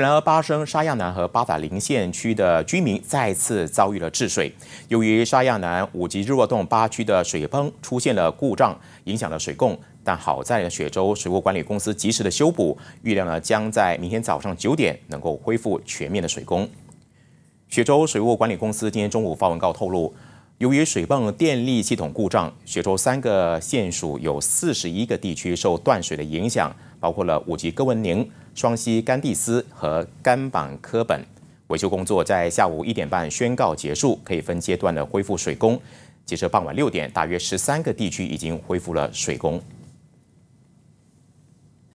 然而，八生沙亚南和巴打林县区的居民再次遭遇了治水。由于沙亚南五级日落洞八区的水泵出现了故障，影响了水供。但好在雪州水务管理公司及时的修补，预料呢将在明天早上九点能够恢复全面的水供。雪州水务管理公司今天中午发文告透露。由于水泵电力系统故障，雪州三个县属有四十一个地区受断水的影响，包括了五吉哥文宁、双溪甘蒂斯和甘榜科本。维修工作在下午一点半宣告结束，可以分阶段的恢复水工。截至傍晚六点，大约十三个地区已经恢复了水工。